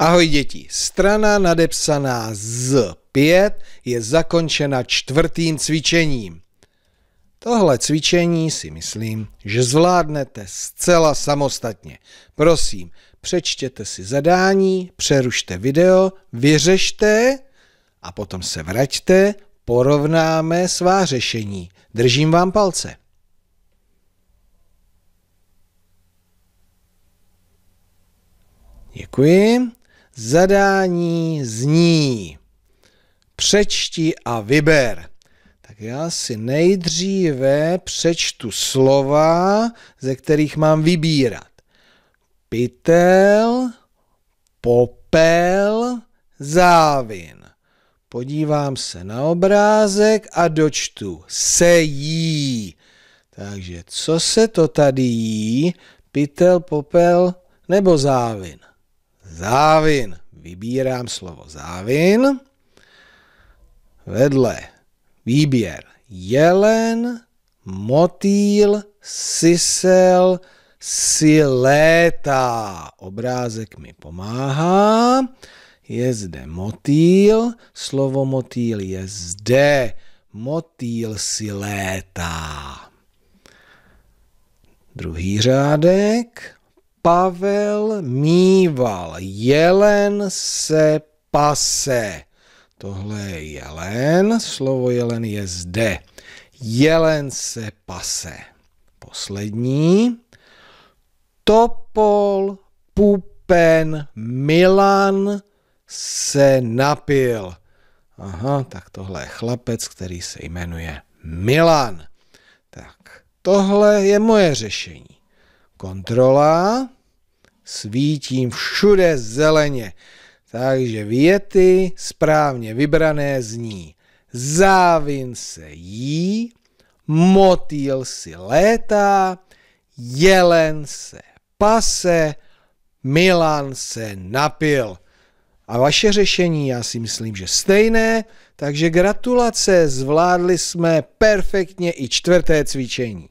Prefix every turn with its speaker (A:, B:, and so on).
A: Ahoj děti, strana nadepsaná z 5 je zakončena čtvrtým cvičením. Tohle cvičení si myslím, že zvládnete zcela samostatně. Prosím, přečtěte si zadání, přerušte video, vyřešte a potom se vraťte, porovnáme svá řešení. Držím vám palce. Děkuji. Zadání zní přečti a vyber. Tak já si nejdříve přečtu slova, ze kterých mám vybírat. Pytel, popel, závin. Podívám se na obrázek a dočtu se jí. Takže co se to tady jí? Pytel, popel nebo závin? závin. Vybírám slovo závin. Vedle výběr jelen, motýl, sisel, si léta. Obrázek mi pomáhá. Je zde motýl, slovo motýl je zde. Motýl si léta. Druhý řádek. Pavel mýval, jelen se pase. Tohle je jelen, slovo jelen je zde. Jelen se pase. Poslední. Topol, pupen, Milan se napil. Aha, tak tohle je chlapec, který se jmenuje Milan. Tak tohle je moje řešení. Kontrola. Svítím všude zeleně. Takže věty správně vybrané zní. Závin se jí, motýl si létá, jelen se pase, Milan se napil. A vaše řešení, já si myslím, že stejné, takže gratulace, zvládli jsme perfektně i čtvrté cvičení.